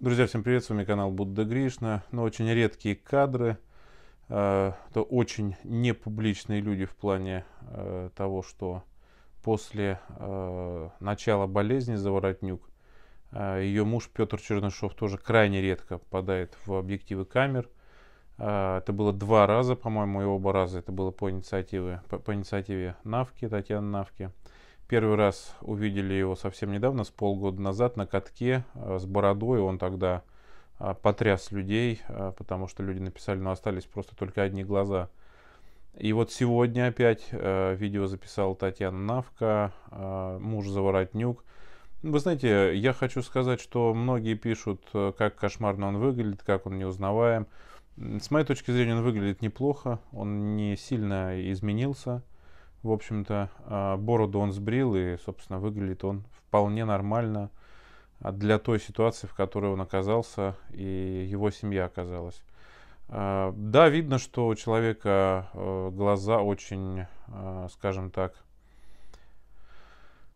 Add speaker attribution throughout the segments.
Speaker 1: Друзья, всем привет, с вами канал Будда Гришна. Но ну, очень редкие кадры, э, это очень непубличные люди в плане э, того, что после э, начала болезни заворотнюк, ее муж Петр Чернышов тоже крайне редко попадает в объективы камер. Это было два раза, по-моему, и оба раза это было по инициативе, по, по инициативе Навки, Татьяны Навки. Первый раз увидели его совсем недавно, с полгода назад, на катке э, с бородой. Он тогда э, потряс людей, э, потому что люди написали, но остались просто только одни глаза. И вот сегодня опять видео записала Татьяна Навка, муж Заворотнюк. Вы знаете, я хочу сказать, что многие пишут, как кошмарно он выглядит, как он неузнаваем. С моей точки зрения, он выглядит неплохо, он не сильно изменился – в общем-то, а, бороду он сбрил, и, собственно, выглядит он вполне нормально а, для той ситуации, в которой он оказался, и его семья оказалась. А, да, видно, что у человека э, глаза очень, скажем так,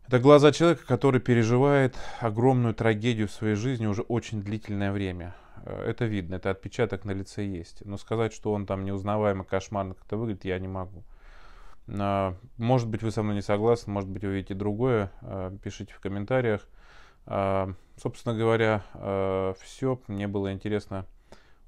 Speaker 1: это глаза человека, который переживает огромную трагедию в своей жизни уже очень длительное время. Э, это видно, это отпечаток на лице есть. Но сказать, что он там неузнаваемо, кошмарно как-то выглядит, я не могу. А, может быть, вы со мной не согласны, может быть, вы видите другое. А, пишите в комментариях. А, собственно говоря, все. Мне было интересно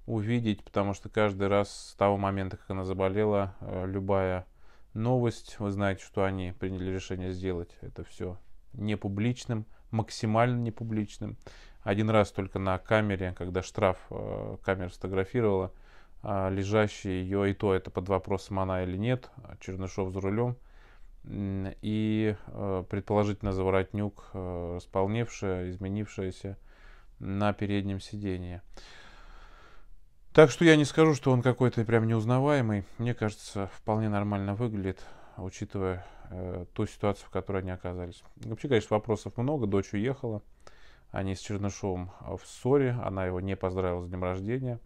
Speaker 1: увидеть, потому что каждый раз с того момента, как она заболела, любая новость, вы знаете, что они приняли решение сделать это все не публичным, максимально не публичным. Один раз только на камере, когда штраф камера сфотографировала – а, лежащей ее, и то это под вопросом она или нет, Чернышов за рулем, и э, предположительно заворотнюк, э, располневшая, изменившаяся на переднем сидении. Так что я не скажу, что он какой-то прям неузнаваемый. Мне кажется, вполне нормально выглядит, учитывая э, ту ситуацию, в которой они оказались. Вообще, конечно, вопросов много. Дочь уехала. Они с Чернышовым э, в ссоре. Она его не поздравила с днем рождения.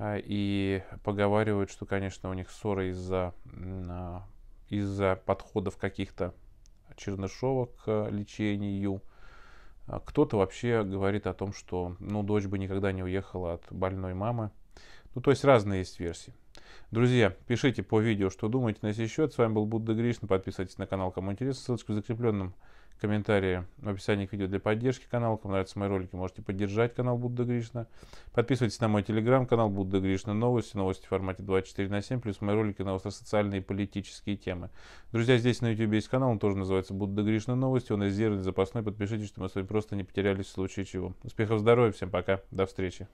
Speaker 1: А, и поговаривают, что, конечно, у них ссоры из-за а, из-за подходов каких-то Чернышова к лечению. А, кто-то вообще говорит о том, что ну, дочь бы никогда не уехала от больной мамы. Ну, то есть разные есть версии. Друзья, пишите по видео, что думаете на сей счет. С вами был Будда Гришин. Подписывайтесь на канал, кому интересно. Ссылочку в закрепленном комментарии в описании к видео для поддержки канала. Кому нравятся мои ролики, можете поддержать канал Будда Гришна. Подписывайтесь на мой телеграм-канал Будда Гришна Новости, новости в формате 24 на 7, плюс мои ролики на социальные и политические темы. Друзья, здесь на YouTube есть канал, он тоже называется Будда Гришна Новости, он из запасной. Подпишитесь, чтобы мы с вами просто не потерялись в случае чего. Успехов, здоровья, всем пока, до встречи.